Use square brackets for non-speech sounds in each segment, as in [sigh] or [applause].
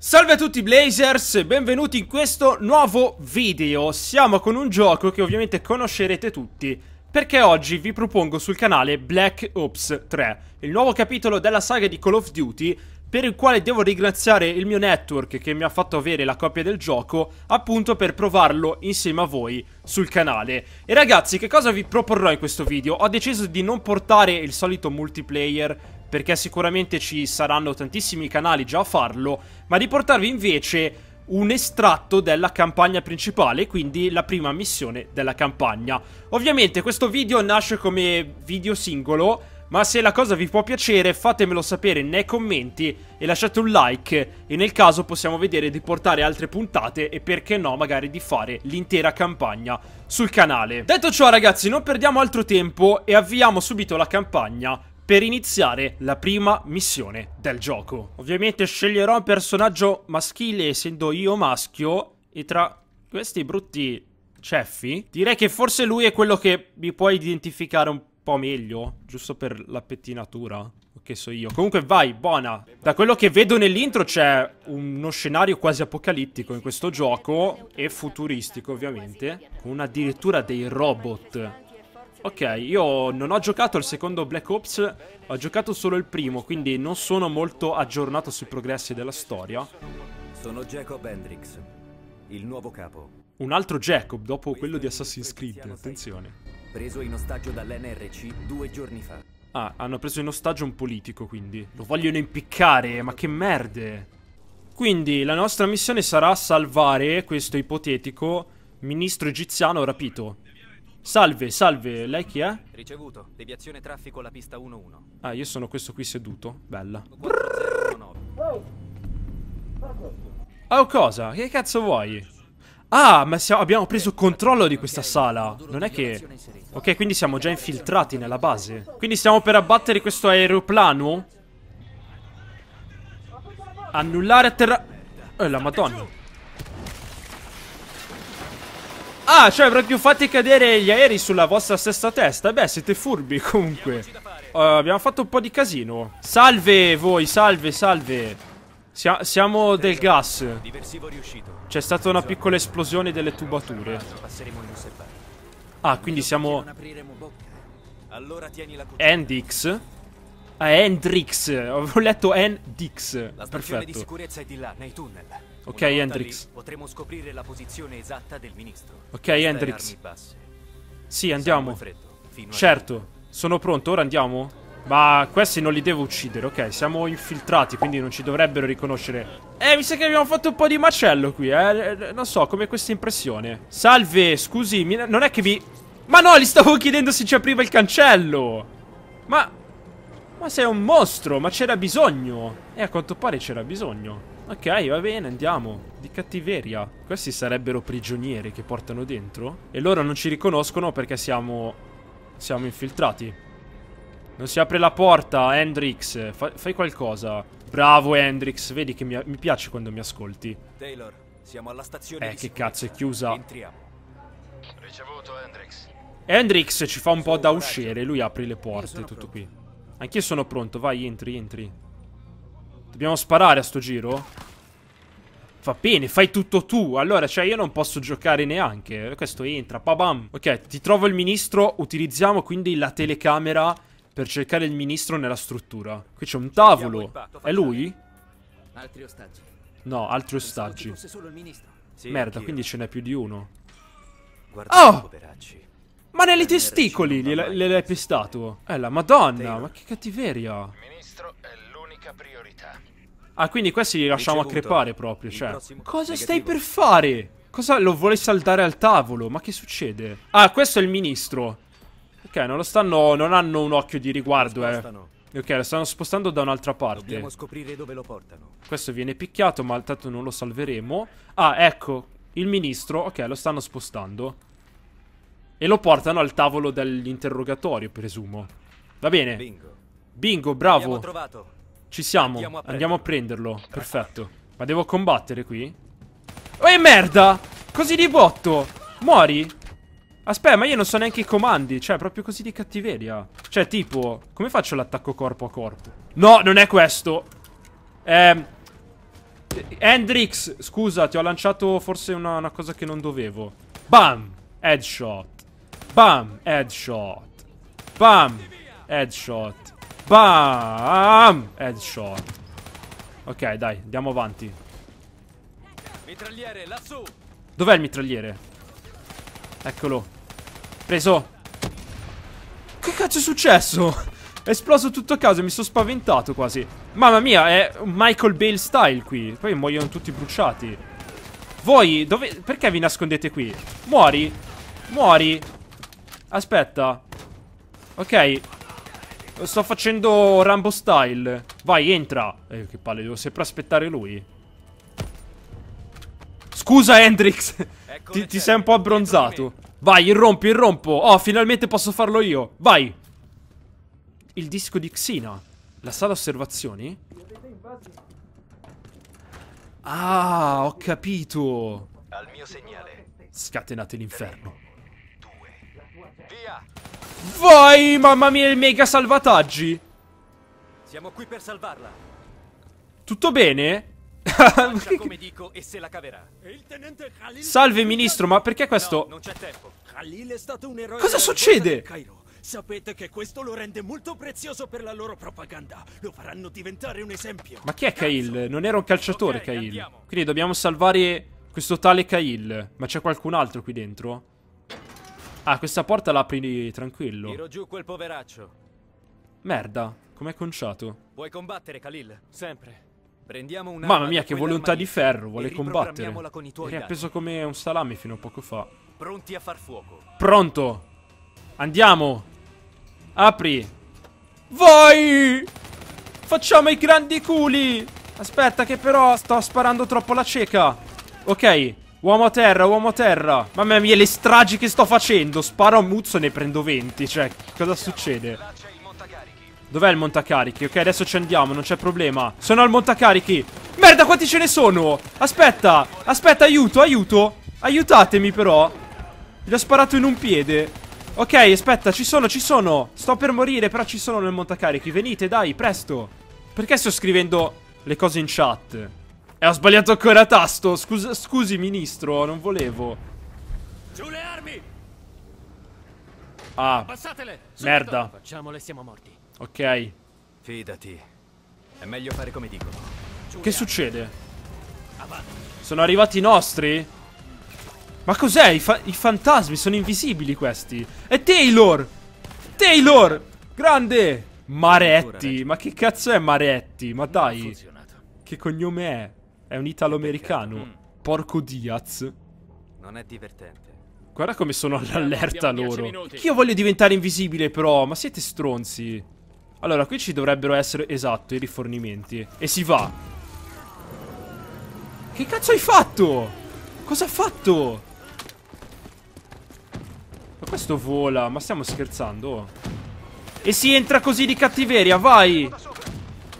Salve a tutti Blazers benvenuti in questo nuovo video Siamo con un gioco che ovviamente conoscerete tutti Perché oggi vi propongo sul canale Black Ops 3 Il nuovo capitolo della saga di Call of Duty Per il quale devo ringraziare il mio network che mi ha fatto avere la copia del gioco Appunto per provarlo insieme a voi sul canale E ragazzi che cosa vi proporrò in questo video? Ho deciso di non portare il solito multiplayer perché sicuramente ci saranno tantissimi canali già a farlo, ma di portarvi invece un estratto della campagna principale, quindi la prima missione della campagna. Ovviamente questo video nasce come video singolo, ma se la cosa vi può piacere fatemelo sapere nei commenti e lasciate un like e nel caso possiamo vedere di portare altre puntate e perché no magari di fare l'intera campagna sul canale. Detto ciò ragazzi non perdiamo altro tempo e avviamo subito la campagna per iniziare la prima missione del gioco. Ovviamente sceglierò un personaggio maschile essendo io maschio e tra questi brutti ceffi direi che forse lui è quello che mi può identificare un po' meglio, giusto per la pettinatura che so io. Comunque vai, buona. Da quello che vedo nell'intro c'è uno scenario quasi apocalittico in questo gioco e futuristico ovviamente, con addirittura dei robot Ok, io non ho giocato il secondo Black Ops, ho giocato solo il primo, quindi non sono molto aggiornato sui progressi della storia. Sono Jacob Hendrix, il nuovo capo. Un altro Jacob, dopo quello di Assassin's Creed, attenzione. Preso in ostaggio dall'NRC due giorni fa. Ah, hanno preso in ostaggio un politico, quindi. Lo vogliono impiccare, ma che merde! Quindi, la nostra missione sarà salvare questo ipotetico ministro egiziano rapito. Salve, salve, lei chi è? Ricevuto, deviazione traffico alla pista 1-1. Ah, io sono questo qui seduto. Bella. Oh, cosa? Che cazzo vuoi? Ah, ma siamo, abbiamo preso controllo di questa sala. Non è che... Ok, quindi siamo già infiltrati nella base. Quindi stiamo per abbattere questo aeroplano? Annullare atterra... Oh, eh, la madonna. Ah, cioè proprio fate cadere gli aerei sulla vostra stessa testa. Beh, siete furbi comunque. Uh, abbiamo fatto un po' di casino. Salve voi, salve, salve. Sia siamo del gas. C'è stata una piccola esplosione delle tubature. Ah, quindi siamo... Eh. Endix? Ah, Hendrix. Ho letto Endix. Perfetto. La stazione di sicurezza è di là, nei tunnel. Ok, Hendrix. Potremo scoprire la posizione esatta del ministro. Ok, Hendrix. Sì, andiamo. certo, sono pronto, ora andiamo. Ma questi non li devo uccidere, ok? Siamo infiltrati, quindi non ci dovrebbero riconoscere. Eh, mi sa che abbiamo fatto un po' di macello qui, eh. eh, eh non so, come questa impressione. Salve, scusi, non è che vi... Ma no, gli stavo chiedendo se ci apriva il cancello. Ma... Ma sei un mostro, ma c'era bisogno. E a quanto pare c'era bisogno. Ok, va bene, andiamo. Di cattiveria. Questi sarebbero prigionieri che portano dentro? E loro non ci riconoscono perché siamo... Siamo infiltrati. Non si apre la porta, Hendrix. Fa, fai qualcosa. Bravo, Hendrix. Vedi che mi, mi, piace quando mi ascolti. Taylor, siamo alla stazione Eh, che cazzo, è chiusa. Entriamo. Ricevuto, Hendrix. Hendrix ci fa un po' da uscire. Lui apre le porte, tutto pronto. qui. Anch'io sono pronto. Vai, entri, entri. Dobbiamo sparare a sto giro? Va bene, fai tutto tu. Allora, cioè, io non posso giocare neanche. Questo entra, pa-bam. Ok, ti trovo il ministro. Utilizziamo quindi la telecamera per cercare il ministro nella struttura. Qui c'è un tavolo. È lui? Altri ostaggi. No, altri ostaggi. Merda, quindi ce n'è più di uno. oh! Ma nelle testicoli gliel'hai pestato. Eh, la madonna, ma che cattiveria. Il ministro è l'unica priorità. Ah, quindi questi li lasciamo Ricevuto. a crepare proprio, cioè. Cosa negativo. stai per fare? Cosa lo vuole saltare al tavolo? Ma che succede? Ah, questo è il ministro. Ok, non lo stanno. Non hanno un occhio di riguardo, eh. Ok, lo stanno spostando da un'altra parte. Dobbiamo scoprire dove lo portano. Questo viene picchiato, ma tanto non lo salveremo. Ah, ecco. Il ministro. Ok, lo stanno spostando. E lo portano al tavolo dell'interrogatorio, presumo. Va bene. Bingo. Bingo, bravo. Ci siamo. Andiamo a, Andiamo a prenderlo. Perfetto. Ma devo combattere qui? Oh, e merda! Così di botto! Muori? Aspetta, ma io non so neanche i comandi. Cioè, proprio così di cattiveria. Cioè, tipo, come faccio l'attacco corpo a corpo? No, non è questo. Ehm... Hendrix, scusa, ti ho lanciato forse una, una cosa che non dovevo. Bam! Headshot. Bam! Headshot. Bam! Headshot. Bam! Headshot. Eh, ok, dai, andiamo avanti. Mitragliere, lassù! Dov'è il mitragliere? Eccolo. Preso. Che cazzo è successo? È esploso tutto a caso, mi sono spaventato quasi. Mamma mia, è Michael Bale style qui. Poi muoiono tutti bruciati. Voi, dove... Perché vi nascondete qui? Muori. Muori. Aspetta. Ok. Sto facendo Rambo style. Vai, entra. Eh, che palle, devo sempre aspettare lui. Scusa, Hendrix. ti, ti sei un po' abbronzato. Vai, irrompo, irrompo. Oh, finalmente posso farlo io. Vai. Il disco di Xina. La sala osservazioni? Ah, ho capito. Al mio segnale. Scatenate l'inferno. Via! Vai, mamma mia, il mega salvataggi! Siamo qui per salvarla. Tutto bene? [laughs] dico, Salve ministro, ma perché questo? No, Cosa succede? Sapete che questo lo rende molto prezioso per la loro propaganda. Lo faranno diventare un esempio. Ma chi è Kail? Non era un calciatore, okay, Kail. Quindi dobbiamo salvare questo tale Kail. Ma c'è qualcun altro qui dentro? Ah, questa porta la apri tranquillo. Tiro giù quel poveraccio. Merda, com'è conciato? Vuoi combattere, Khalil? Sempre. Prendiamo una Mamma mia, che volontà di ferro, vuole combattere. Era preso come un salame fino a poco fa. Pronti a far fuoco. Pronto. Andiamo. Apri. Vai! Facciamo i grandi culi! Aspetta che però sto sparando troppo alla cieca. Ok. Uomo a terra, uomo a terra. Mamma mia, le stragi che sto facendo. Sparo a Muzzo e ne prendo 20. Cioè, cosa succede? Dov'è il montacarichi? Ok, adesso ci andiamo, non c'è problema. Sono al montacarichi. Merda, quanti ce ne sono? Aspetta, aspetta, aiuto, aiuto. Aiutatemi però. Gli ho sparato in un piede. Ok, aspetta, ci sono, ci sono. Sto per morire, però ci sono nel montacarichi. Venite, dai, presto. Perché sto scrivendo le cose in chat? E eh, ho sbagliato ancora tasto. Scusa, scusi, ministro, non volevo. Giù le armi! Ah. Abbassatele! Merda. Facciamole, siamo morti. Ok. Fidati. È meglio fare come dicono. Che succede? Avanti. Sono arrivati i nostri? Ma cos'è? I, fa I fantasmi sono invisibili questi. È Taylor! Taylor! Grande! Maretti. Ma che cazzo è Maretti? Ma dai. Che cognome è? È un italo-americano. Mm. Porco Diaz. Non è divertente. Guarda come sono all'allerta loro. Io voglio diventare invisibile però, ma siete stronzi. Allora, qui ci dovrebbero essere, esatto, i rifornimenti. E si va. Che cazzo hai fatto? Cosa ha fatto? Ma questo vola, ma stiamo scherzando? E si entra così di cattiveria, vai!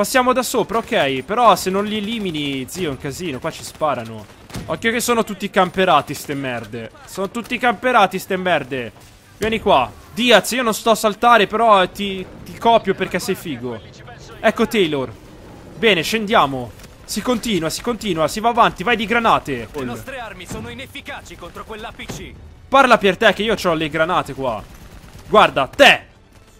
Passiamo da sopra, ok. Però se non li elimini, zio, è un casino. Qua ci sparano. Occhio che sono tutti camperati, ste merde. Sono tutti camperati, ste merde. Vieni qua. Diaz, io non sto a saltare, però ti, ti copio perché sei figo. Ecco Taylor. Bene, scendiamo. Si continua, si continua, si va avanti, vai di granate. Le nostre armi sono inefficaci contro quell'APC. Parla per te che io ho le granate qua. Guarda, te!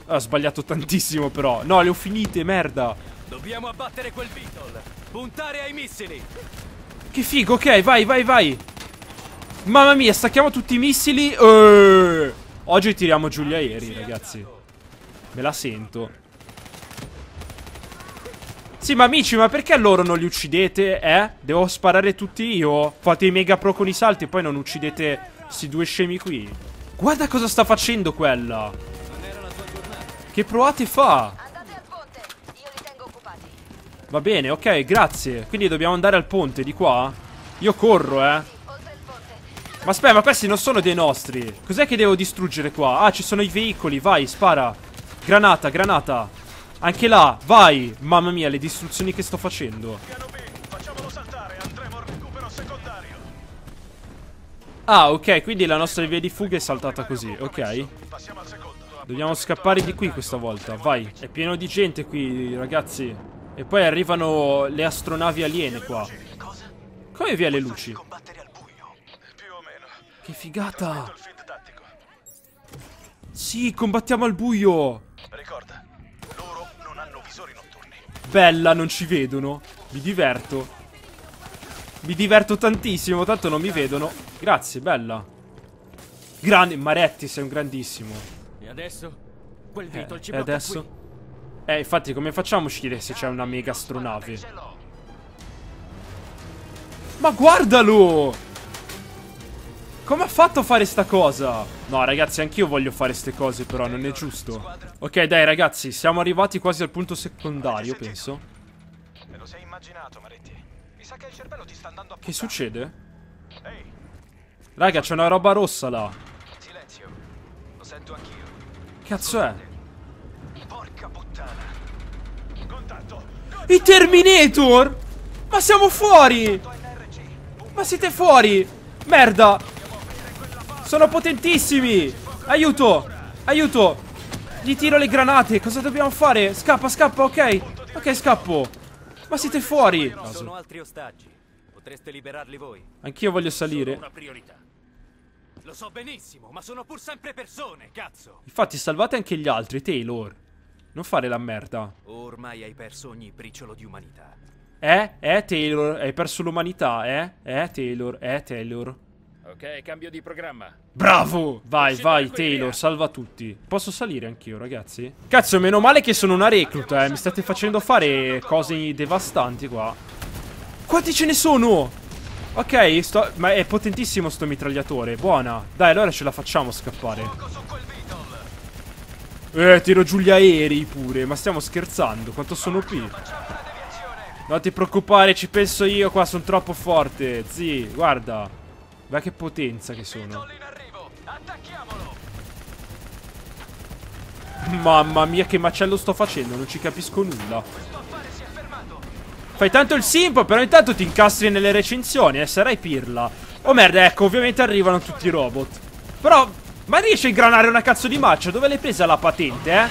Ho sbagliato tantissimo però. No, le ho finite, merda. Dobbiamo abbattere quel Beetle. Puntare ai missili. Che figo, ok, vai, vai, vai. Mamma mia, stacchiamo tutti i missili. Eeeh. Oggi tiriamo giù gli aerei, ragazzi. Me la sento. Sì, ma amici, ma perché loro non li uccidete, eh? Devo sparare tutti io? Fate i mega pro con i salti e poi non uccidete questi due scemi qui. Guarda cosa sta facendo quella. Che provate fa. Va bene, ok, grazie. Quindi dobbiamo andare al ponte di qua? Io corro, eh. Ma aspetta, ma questi non sono dei nostri. Cos'è che devo distruggere qua? Ah, ci sono i veicoli, vai, spara. Granata, granata. Anche là, vai. Mamma mia, le distruzioni che sto facendo. Ah, ok, quindi la nostra via di fuga è saltata così, ok. Dobbiamo scappare di qui questa volta, vai. È pieno di gente qui, ragazzi. E poi arrivano le astronavi aliene qua. Come via le luci? Che figata! Sì, combattiamo al buio! Ricorda, loro non hanno visori notturni. Bella, non ci vedono. Mi diverto. Mi diverto tantissimo, tanto non mi vedono. Grazie, bella. Grande, Maretti, sei un grandissimo. E adesso? Quel dito eh, ci blocca adesso? Qui. Eh, infatti, come facciamo a uscire se c'è una mega astronave? Ma guardalo! Come ha fatto a fare sta cosa? No, ragazzi, anch'io voglio fare ste cose, però non è giusto. Ok, dai, ragazzi, siamo arrivati quasi al punto secondario, penso. Me lo sei immaginato, Maretti. Mi sa che il cervello ti sta andando a Che succede? Ehi. Raga, c'è una roba rossa là. Silenzio. Lo sento anch'io. Cazzo è? Porca puttana. Contatto. I Terminator? Ma siamo fuori. Ma siete fuori. Merda. Sono potentissimi. Aiuto. Aiuto. Gli tiro le granate. Cosa dobbiamo fare? Scappa, scappa, ok. Ok, scappo. Ma siete fuori. Sono altri ostaggi. Potreste liberarli voi. Anch'io voglio salire. Lo so benissimo, ma sono pur sempre persone, cazzo! Infatti salvate anche gli altri, Taylor. Non fare la merda. Ormai hai perso ogni briciolo di umanità. Eh? Eh, Taylor? Hai perso l'umanità, eh? Eh, Taylor? Eh, Taylor? Ok, cambio di programma. Bravo! Vai, Uscite vai, Taylor, via. salva tutti. Posso salire anch'io, ragazzi? Cazzo, meno male che sono una recluta, eh. Mi state facendo fare cose devastanti qua. Quanti ce ne sono? Ok, sto... Ma è potentissimo sto mitragliatore. Buona. Dai, allora ce la facciamo scappare. Eh, tiro giù gli aerei pure. Ma stiamo scherzando, quanto sono qui? Non ti preoccupare, ci penso io qua, sono troppo forte. Zi, guarda. Guarda che potenza che sono. Mamma mia, che macello sto facendo, non ci capisco nulla. Fai tanto il simpo, però intanto ti incastri nelle recensioni, eh, sarai pirla. Oh merda, ecco, ovviamente arrivano tutti i robot. Però ma riesci a ingranare una cazzo di marcia? Dove l'hai presa la patente, eh?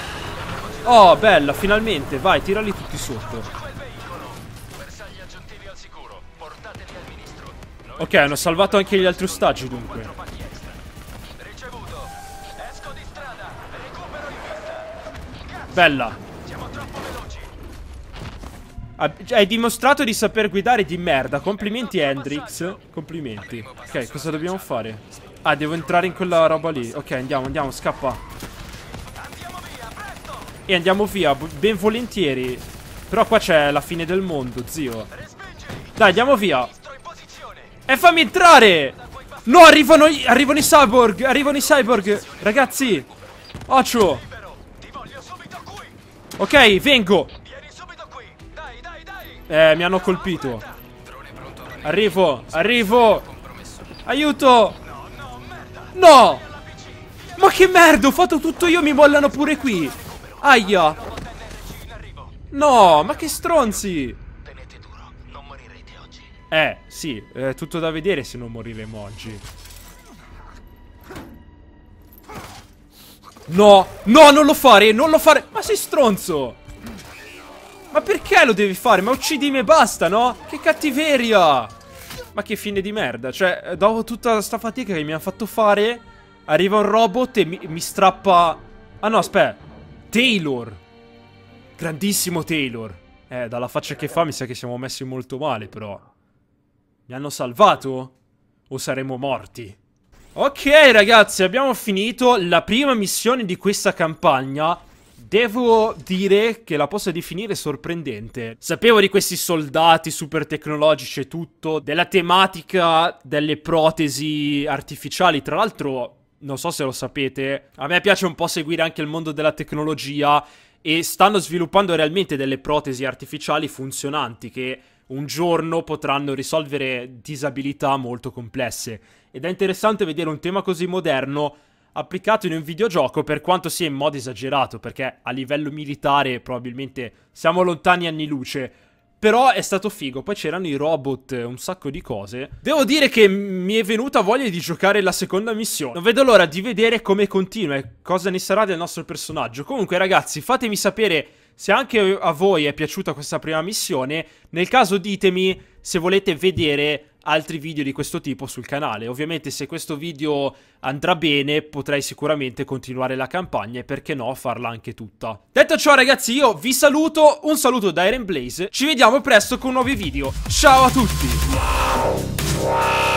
Oh, bella, finalmente. Vai, tirali tutti sotto. Ok, hanno salvato anche gli altri ostaggi, dunque. Bella. Cioè, hai dimostrato di saper guidare di merda. Complimenti, Hendrix. Complimenti. Ok, cosa dobbiamo fare? Ah, devo entrare in quella roba lì. Ok, andiamo, andiamo, scappa. E andiamo via, ben volentieri. Però qua c'è la fine del mondo, zio. Dai, andiamo via. E fammi entrare! No, arrivano, arrivano i cyborg, arrivano i cyborg. Ragazzi, occhio. Ok, vengo. Eh, mi hanno colpito. Arrivo, arrivo. Aiuto. No! Ma che merda, ho fatto tutto io, mi mollano pure qui. Aia. No, ma che stronzi. Eh, sì, è tutto da vedere se non moriremo oggi. No, no, non lo fare, non lo fare. Ma sei stronzo. Ma perché lo devi fare? Ma uccidimi e basta, no? Che cattiveria. Ma che fine di merda. Cioè, dopo tutta questa fatica che mi ha fatto fare, arriva un robot e mi, mi strappa... Ah no, aspetta. Taylor. Grandissimo Taylor. Eh, dalla faccia che fa mi sa che siamo messi molto male, però. Mi hanno salvato? O saremo morti? Ok ragazzi abbiamo finito la prima missione di questa campagna Devo dire che la posso definire sorprendente. Sapevo di questi soldati super tecnologici e tutto, della tematica delle protesi artificiali. Tra l'altro, non so se lo sapete, a me piace un po' seguire anche il mondo della tecnologia e stanno sviluppando realmente delle protesi artificiali funzionanti che un giorno potranno risolvere disabilità molto complesse. Ed è interessante vedere un tema così moderno applicato in un videogioco per quanto sia in modo esagerato, perché a livello militare probabilmente siamo lontani anni luce. Però è stato figo, poi c'erano i robot, un sacco di cose. Devo dire che mi è venuta voglia di giocare la seconda missione. Non vedo l'ora di vedere come continua e cosa ne sarà del nostro personaggio. Comunque ragazzi, fatemi sapere se anche a voi è piaciuta questa prima missione, nel caso ditemi se volete vedere altri video di questo tipo sul canale. Ovviamente se questo video andrà bene potrei sicuramente continuare la campagna e perché no farla anche tutta. Detto ciò ragazzi io vi saluto, un saluto da Iron Blaze, ci vediamo presto con nuovi video. Ciao a tutti!